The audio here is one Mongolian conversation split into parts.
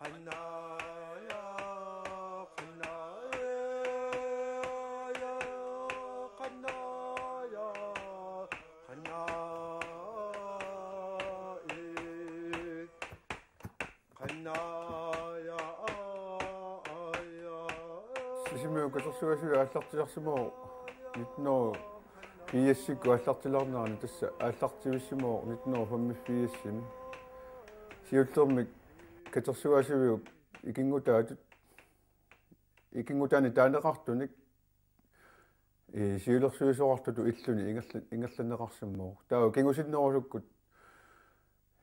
갔나야 갔나야 갔나야 갔나이 갔나야 스시면 그 속수가 알싹지작시모 니트노 비에시 그 알싹지락나는 뜻이 알싹지비시모 니트노 험미 비에심 시울토믹 катерсуасивиук икингутаатут икингутаани таанеқартуник э сиулерсуисоқартуту иллуни ингерлан ингерланеқарсиммоо таа кингусиннерусуккут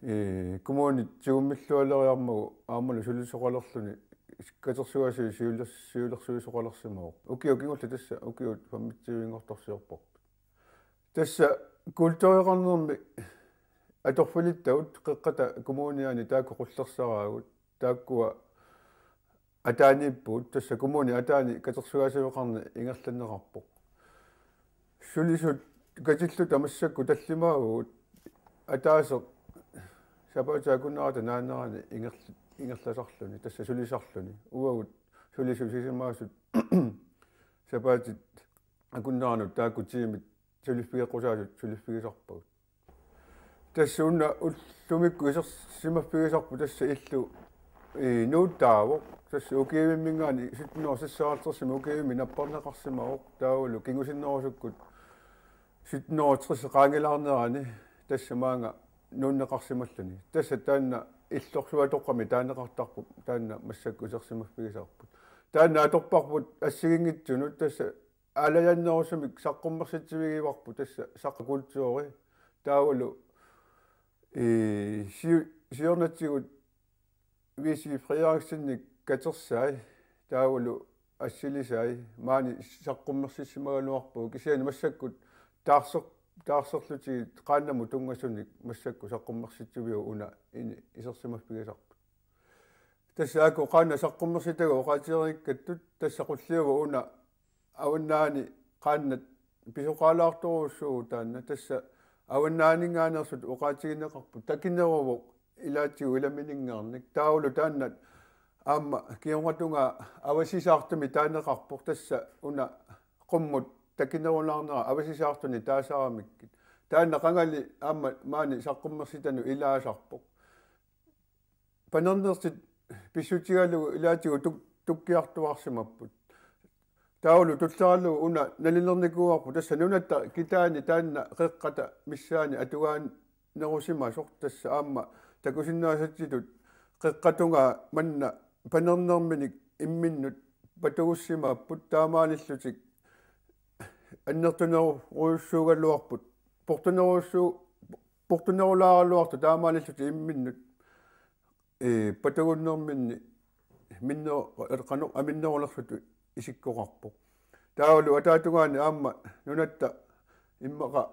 э коммуни тигуммиллуалериармагу ааммалу сулисоқалерлуни катерсуасиу сиулерс сиулерсуисоқалерсиммоо укиу кингулла тасса укиу фаммитсивингорторсиорпо тасса культуриқарнерми аторфулиттаут кэкката коммуниани тааккоқуллерсараагут тааккуа атааниппут тасса коммуни атаани катерсугаасивеқарни ингерланнеқарпо сулисут катиллу тамассакку таллимаагут атаасе сапаатаакунаата нааннерани ингерли ингерласарлуни тасса сулисарлуни уагут сулису сисимаасут сапаатит акуннаранут таакку тиимит сулиффигеқусаасут сулиффигисарпагут тассуунна уллумикку исерсимаппигисарпу тасса иллу и нууттаавоқ тасса укиивиммингаани ситнерсассаалтерсима укиивимми наппарнеқарсимаоқ таавалу кингусиннерусуккут ситнерутриса қаангилаарнерани тассамаанга нууннеқарсималлани тасса таанна иллорсуатоққами таанеқартарпу таанна массакку исерсимаппигисарпут таанна аторпарпут ассигингитсунут тасса алаяннерусумик саққуммерситсивигиварпу тасса саққакултуори таавалу э сиорнатсигут виси фриариксинник катерсаи таагулу ассилисаи маани саққуммерсиссимагалуарпуу кисиани массаккут таарсер таарсерлутиги қааннаму тунгасуник массакку саққуммерситсувиу уна ини исерсимафпигасарпу тасса аку қаанна саққуммерситага оқаатиериккаттут тассақуллиугу уна аунаани қааннат писоқалаартуруссуу таанна тасса ауаннаанингаанерсут уqaatiginneqarpu takineruvuq ilaatigu ilamininngаарnik taulu taannat аама киоргатунга авасисаартуми таанеқарпор тасса уна қуммут такинерулаарнера авасисаартуни таасарамиккит таанеқангали аама маани саққуммерситану илаасарпоқ панернерсит писсутигалугу илаатигу туккиартуарсимаппут таулу туллаарлугу уна налилерникууарпу тасса нунатта китаани таанна қеққата миссаани атугаан нерусима сор тасса аама такусиннаасатситут қеққатунга манна панернерминик имминнут патугуссимааппут таамаалиллутик аннертунеруйуссуугаллуарпут портунеруйуссуу портунерулааралуарту таамаалиллути имминнут э патугуннерминни минно эққану аминнерулерлуту исиккоқарпо таавалу атаатугаани аама нунатта иммақа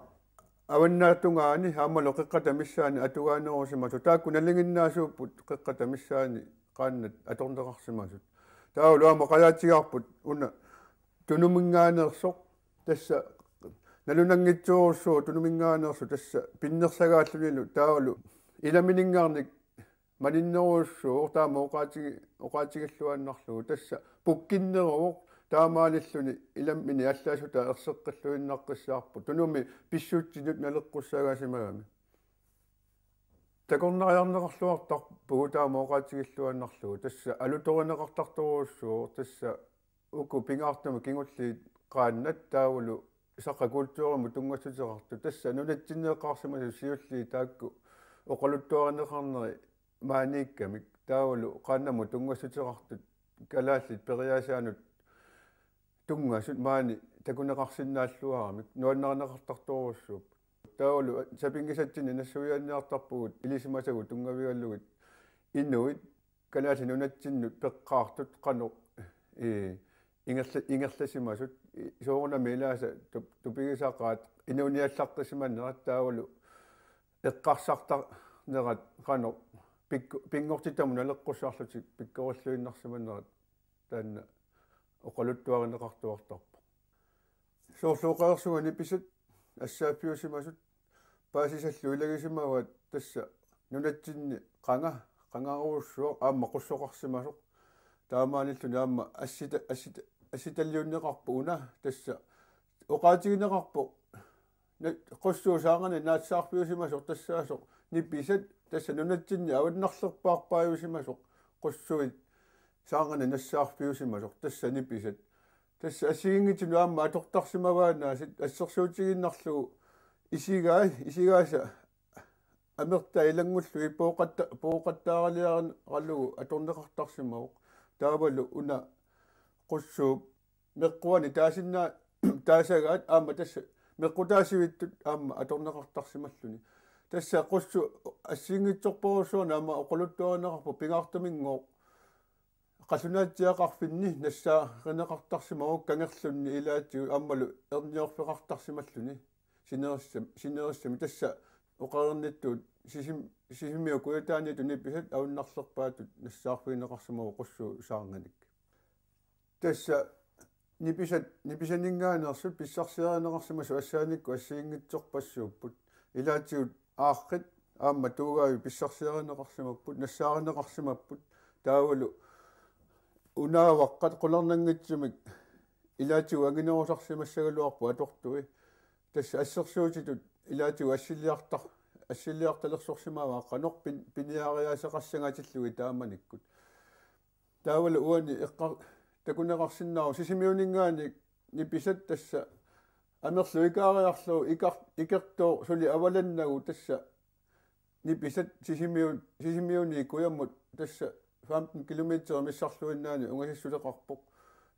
аваннаатугаани аамало қиққата миссаани атугаанерусимасу таакку налингиннаасууппут қиққата миссаани qaannat atorneqarsimasut taulu ama qalaatigarput una tunuminngaaneersoq tassa nalunanngitsuurussuo tunuminngaaneersu tassa pinnersagaallunilu taulu ilaminingarnik малиннеруусsu ортаама оqaатиги оqaатигиллуаннарлугу тасса пуккиннеруоқ таамаалиллуни иламмини аллаасута ерсеққиллуиннаққиссаарпу тунуми писсуутсинут налеққуссаагасимагами такорнариарнеқарлуартар пугутаама оqaатигиллуаннарлугу тасса алуторинеқартарторууссуу тасса уку пингаартама кингулли qaannat taawulu сақакултуурму тунгассутеқарту тасса нунатсинеққарсимасу сиулли таакку оқалуттуаринеқарнери maanikkamik taavalu qaannamu tungassuteqartut kalaallit periaasaanut туннgasут маани такунеқарсинааллуарамик нуаннернеқартартуурусsup таавалу сапингисатсини нассуианниартарпугут илисимасагу тунгавигаллугит иннуит калаати нунатсиннут пеққаартут қано э ингерла ингерласимасут соорна мелааса тупигисаақаат инуниаллартсиманнерат таавалу эққарсартар нерат қано пик пингортитаму налеққусаарлути пиккориллуиннарсиманерат таанна оқалуттуаринеқартуартарпа соорлуоқаерсуга ниписат ассааффиусимасут паасисаллуилагисимаваат тасса нунатсинни қанга қангаруссуа аама қуссоқарсимасоқ таамааниллу наама ассита ассита асситаллиуннеқарпу уна тасса оқаатигинеқарпу qussuusaangani naatsaarpiusimasuq tassaasuq nippisat tassa nunatsinni awannerlerpaarpaayusimasuq qussuit saangani nassaarpiusimasuq tassa nippisat tassa asiginngitinu aamma atortarsimavaanaa sit assersuutiginnarlugu isigaa isigaasa амерта илангуллу иппооқатта пооқаттааралиарни раллугу аторнеқартарсимавоқ таавалу уна қуссууп меққуани таасиннаа таасагаат аама тасса меққутаасивиттут аама аторнеқартарсималлуни тасса қуссу ассингитсорпорусуана аама оқулуттуанеқарпу пигаартамингоо қасунаатсиақарфинни нассаа ринеқартарсимагук кангерлунни илаатсигу ааммалу ерниорфеқартарсималлуни синеерсам синеерсами тасса оқарнаттуут сисим сисимиу куятааниту нипписат ауннарлерпаатут нассаарфинеқарсимагу қуссу саарнганик тасса ниписат ниписанингааниарсут писсарсиаанеқарсима суассааникку ассиингитсорпассууппут илаатиут ааққит аама тугаави писсарсиаанеқарсимаппут нассааринеқарсимаппут таавалу унааваққат қулернангитсимик илаатиу агинерусарсимассагалуарпу атортуи тасса ассерсуутитут илаатиу ассилиартар ассилиарталерсорсимаава қанорпин пиниариаасеқарсангатиллуи тааманиккут таавалу уани эққар такунеқарсиннару сисимиунингаани ниписат тасса амерлуикаариарлу икар икертоо сули аваланнагу тасса ниписат сисимиун сисимиуни куяммут тасса 15 километр миссарлуиннаани унгасиссулеқарпоқ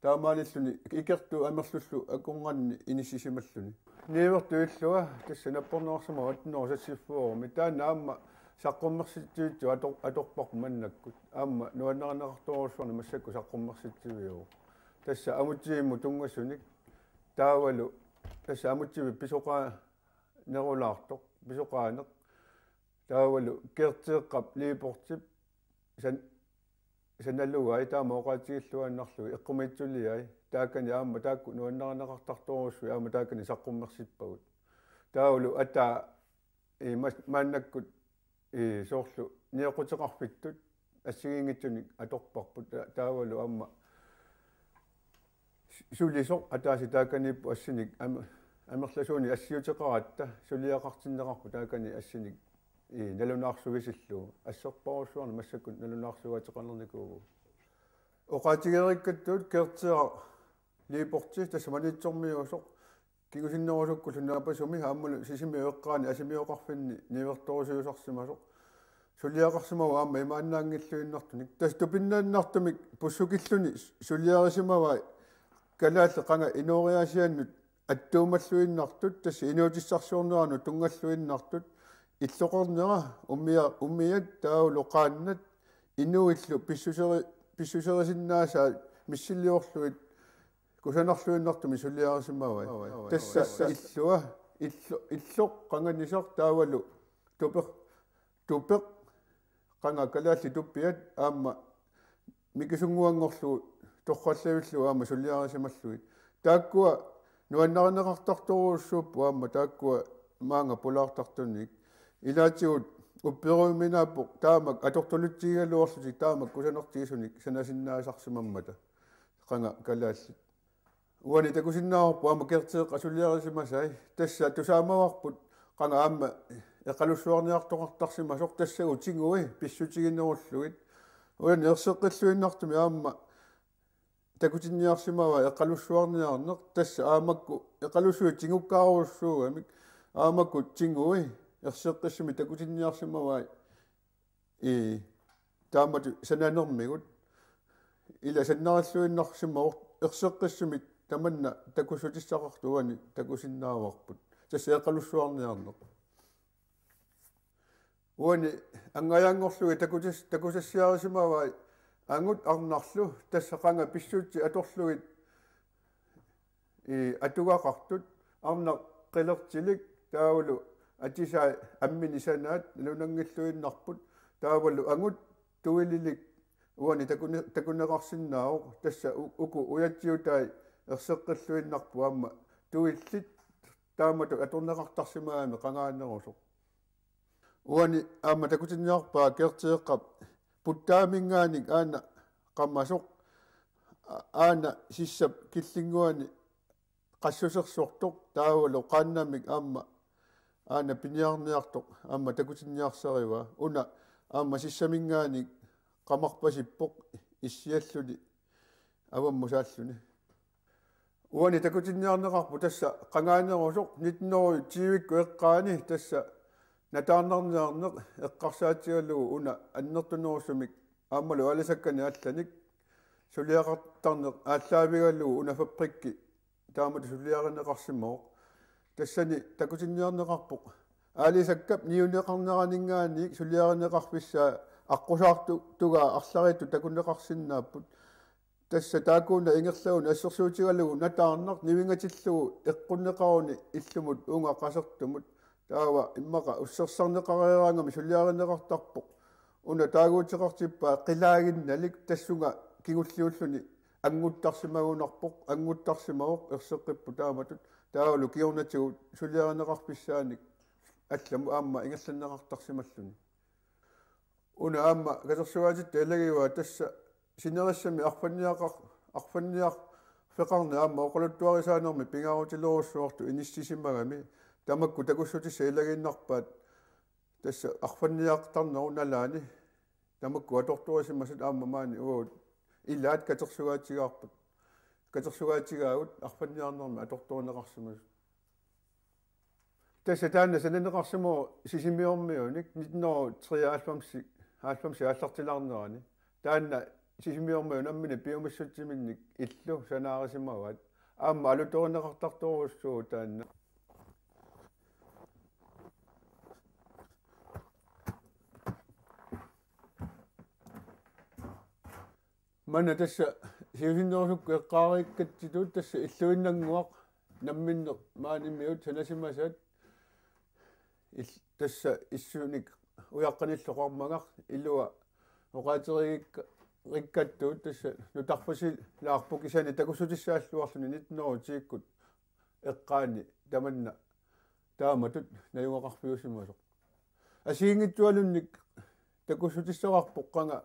таамааниллуни икерту амерлуллу аккунганни инисисималлуни ниивертуиллуа тасса наппорнеқарсама аттинерусассиффуорми таа наама саққуммерситсуутсу атор аторпақ маннаккут аама нуаннернеқартуарусуарни массакку саққуммерситсуиу тасса амутсиимму тунгасуник таавалу тасса амутсиви писоқаа нерулаартоқ писоқаанеқ таавалу кертеэққап липортип сан саналлугай таамооқаатигиллуаннарлуи эққумитсулияй таакани аама таакку нуаннернеқартартуарусуи аама таакани саққуммерсиппагут таавалу атаа э маннаккут э соорлу ниоқутеқарпиттут ассигингитсуник аторпарпут таавалу амма сулисо атааси тааканиппу ассиник ама амерласууни ассиутеқаратта сулиақартиннеқарпу таакани ассиник и налунаарсувисиллуу ассерпарусуарна массаккут налунаарсугатеқарнерникуугу оқаатигериккаттуут кертиа липорти тасманитсормиусоқ тигусиннерусукку сунаапасуми хааммалу сисимиуэккаани асимиуэкъарфинни ниверторусуусарсимасо сулиақарсимава аама имааннаангиллуиннартуник тас тупиннааннартумик пуссукиллуни сулиарисимава калаалле қанга инориасианнут аттуумаллуиннартут тас инуутиссарсуурнерану тунгаллуиннартут иллоқорнера уммия уммият таулу қааннат инуиллу писсусери писсусерисиннаасаа миссиллиорлуит кусанарлуиннарту мисулиарисимава тасса иллуа иллу иллу канганисор таавалу тупер тупер кангакалаалли туппиат аама микисунгуангорлуу торраллавиллу аама сулиарисималлуит тааккуа нуаннаринеқартарторууссууппу аама тааккуа маанга пулаартартуник илаатигут упперууминааппу таамак атортулутсигалуорлутик таамак кусанертигисуник санасиннаасарсимаммата канга калаалли уани такусиннаарпу амакертеэ қасулиарисимасай тасса тусаамаварпут канаамма эқалуссуарниартоқартарсима сор тассагу тингуи писсутигинеруллугит уани ерсеққиллуиннартуми аама такутинниарсимава эқалуссуарниарнеқ тасса аамакку эқалуссуу тингуккааруссуугамик аамакку тингуи ерсеққиссими такутинниарсимава и таамату сананермигут ила саннариллуиннарсимавор ерсеққиссумит таманна такусутиссақартуани такусиннааварпут тасеэқалуссуарниарнеқ уани ангаяангорлуги такутис такусассиарисимава ангут арнарлу тассақанга писсуутти аторлугит и атугақартут арна қилертилик таавалу атисаа амминисанаат нунангиллуиннарпут таавалу ангут туилилик уани такуне такунеқарсиннаавоқ тасса уку уятсиутай ерсеққиллуиннарпуамма туиллит таамату атурнеқартарсимаами қангааннерусоқ уани аама такутинниарпаа кертиэққап путтаамингааник аана қаммасоқ аана сиссап киллингуани qassусерсуортоқ таавало қааннамик аама аана пиниарниартоқ аама такутинниарсарива уна аама сиссамингааник qamaqpasippoq issialluni аваммусааллуни уани такутинниарнеқарпу тасса қангаанируусоқ нитнеруй тиивикку эққаани тасса натаарнарниарнеқ эққарсаатигалугу уна аннертунерусумик ааммалу алисаккани аалланик сулиақартарнеқ ааллаавигалугу уна фепприкки таамату сулиаринеқарсимоқ тассани такутинниарнеқарпу аалисаккап ниунеқарнеранингаани сулиаринеқарписсаа аққусаарту тугаа арларитту такуннеқарсиннааппут тасса таакууна ингерлаагуна ассерсуутигалугу натаарнер нивингатиллугу эққуннеқаруни иллумут уунга қасертумут таава иммақа уссерсарнеқариераангами сулиаринеқартарпоқ уна таагуутеқартиппаа қилаагинналик тассунга кигуллиуллуни ангуттарсимагунарпоқ ангуттарсимавоқ ерсеққиппу тааматут таавалу киорнатигу сулиаринеқарписсааник алламу аама ингерланнеқартарсималлуни уна аама касерсуаатит талагиуа тасса синериссами арфанниақар арфанниақ феқарне аама оқулуттуарисаанерми пингаарутилуруссуарту иниссисимагами тамакку такуссутисса илагииннарпаат тасса арфанниаартарнерунналаани тамакку атортуарисимасут аама маани уут илаат катерсугаатигаарпут катерсугаатигаагут арфанниарнерми атортуунеқарсимасут тасса таанна сананеқарсимо сисимиормиуник 1993 аалфамси ааллартилаарнерани таанна сисимиорма унаммина пиумассутсиминник иллу санаарисимават аама алуторнеқартартууруссуу таанна мана тасса сивиннерсукку эққариккатситут тасса иллуиннангуақ намминне маанimmiут санасимасат тасса иссууник уяққаниллоқармагар илуа оқаатеригикка иккатту тасса нутарпаси лаарпукисани такусутиссааллуарлуни нитнерутииккут эққаани таманна тааматут налугақарпиусимусо асиингитсуалунник такусутиссоқарпоққанга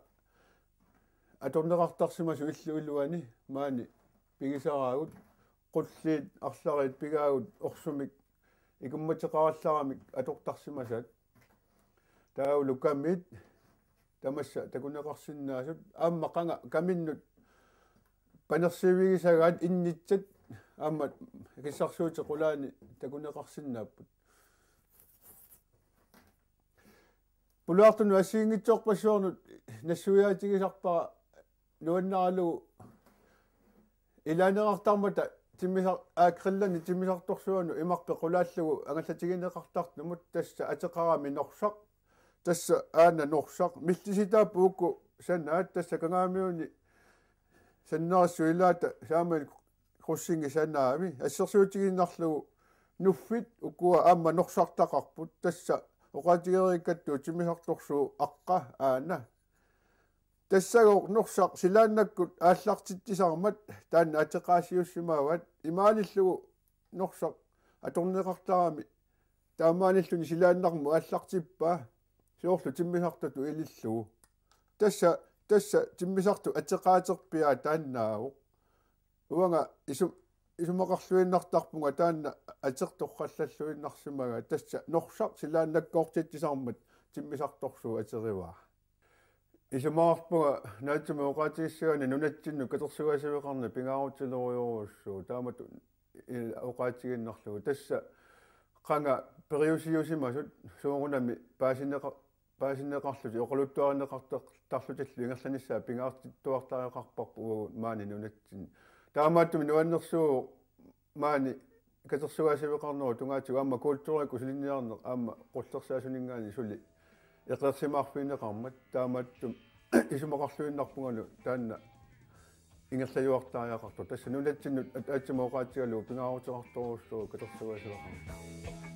аторнеқартарсимасу иллуиллуани маани пигисараагут қуллиит арлариит пигаагут орсумик икумматеқаралларамик атортарсимасаат таулукаммит тамасса такунеқарсиннаасут аамма қанга каминнут панерсивигисагаат иннитсат аамма киссарсуути қулаани такунеқарсиннааппут пулуартуну ассиингитсоорпассуорнут нассуяатигисарпара нуаннаралу иланерартармата тиммисар аакриллани тиммисарторсуану имарпе қулааллагу агаллатигинеқартарт нумут тасса атеқарами норсақ тасса аана норсақ миллиситааппуукку санаат тасса кангаамиуни саннерсуилаата саамал круссинги санаами ассерсуутигиннарлугу нуффит укуа аама норсартақарпут тасса оқатигериккатту тимисарторсуу аққа аана тассагоо норсақ силааннаккут ааллартиттисармат таана атеқаасиуссимаават имааниллугу норсақ аторнеқартарами таамааниллуни силааннарму ааллартиппаа сиорлу тиммисарту илиллуу тасса тасса тиммисарту атеқаатерпиа тааннааву уанга ису исумақарлуиннартарпунга таанна атертоққаллаллуиннарсимага тасса норсар силааннаккоортиттисармат тиммисарторсуу атериваа исумаарпуга наатсума оқаатиссуани нунатсинну катерсуасивеқарна пингаарутилориоруссуу таамату э, оқаатигиннарлугу тасса қанга периусиусимасут суурунами паасинеқар паасиннеқарлут оқалуттуаринеқартарлуталли ингерланиссаа пингаарттуартариоқарпарпу угу маани нунатсин таамааттуми нуаннерсуу маани катерсугаасивеқарнеру тунгаатсуг аама культурик усулинниарнеқ аама қуллерсаасунингаани сули эқлерсимаарфинеқармат таамааттум исумақарлуиннарпунгалу таанна ингерлаюартариақарту тасса нунатсиннут аатсимаоқаатсигалу пингаарутеқарторуссуу катерсугаасивеқарнеру